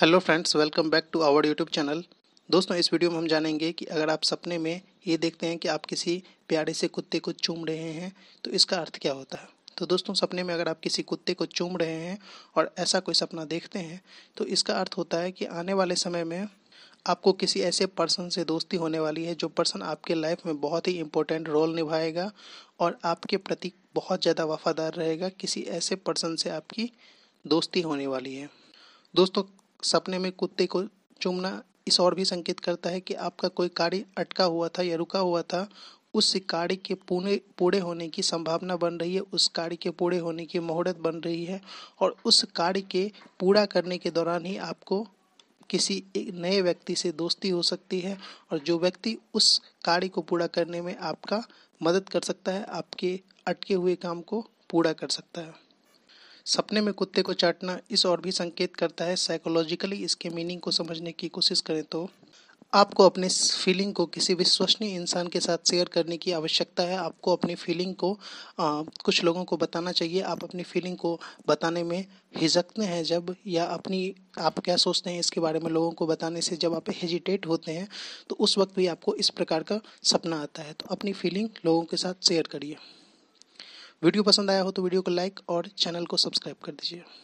hello friends welcome back to our YouTube channel दोस्तों इस video में हम जानेंगे कि अगर आप सपने में ये देखते हैं कि आप किसी प्यारे से कुत्ते को चूम रहे हैं तो इसका अर्थ क्या होता है तो दोस्तों सपने में अगर आप किसी कुत्ते को चूम रहे हैं और ऐसा कोई सपना देखते हैं तो इसका अर्थ होता है कि आने वाले समय में आपको किसी ऐसे पर्सन से दोस्ती होने वाली है जो पर्सन आपके लाइफ में बहुत ही इम्पोर्टेंट रोल निभाएगा और आपके प्रति बहुत ज़्यादा वफादार रहेगा किसी ऐसे पर्सन से आपकी दोस्ती होने वाली है दोस्तों सपने में कुत्ते को चूमना इस और भी संकेत करता है कि आपका कोई कार्य अटका हुआ था या रुका हुआ था उस कार्य के पूरे पूरे होने की संभावना बन रही है उस कार्य के पूरे होने की मुहूर्त बन रही है और उस कार्य के पूरा करने के दौरान ही आपको किसी एक नए व्यक्ति से दोस्ती हो सकती है और जो व्यक्ति उस कार्य को पूरा करने में आपका मदद कर सकता है आपके अटके हुए काम को पूरा कर सकता है सपने में कुत्ते को चाटना इस और भी संकेत करता है साइकोलॉजिकली इसके मीनिंग को समझने की कोशिश करें तो आपको अपने फीलिंग को किसी विश्वसनीय इंसान के साथ शेयर करने की आवश्यकता है आपको अपनी फीलिंग को आ, कुछ लोगों को बताना चाहिए आप अपनी फीलिंग को बताने में हिजकते हैं जब या अपनी आप क्या सोचते हैं इसके बारे में लोगों को बताने से जब आप हेजिटेट होते हैं तो उस वक्त भी आपको इस प्रकार का सपना आता है तो अपनी फीलिंग लोगों के साथ शेयर करिए वीडियो पसंद आया हो तो वीडियो को लाइक और चैनल को सब्सक्राइब कर दीजिए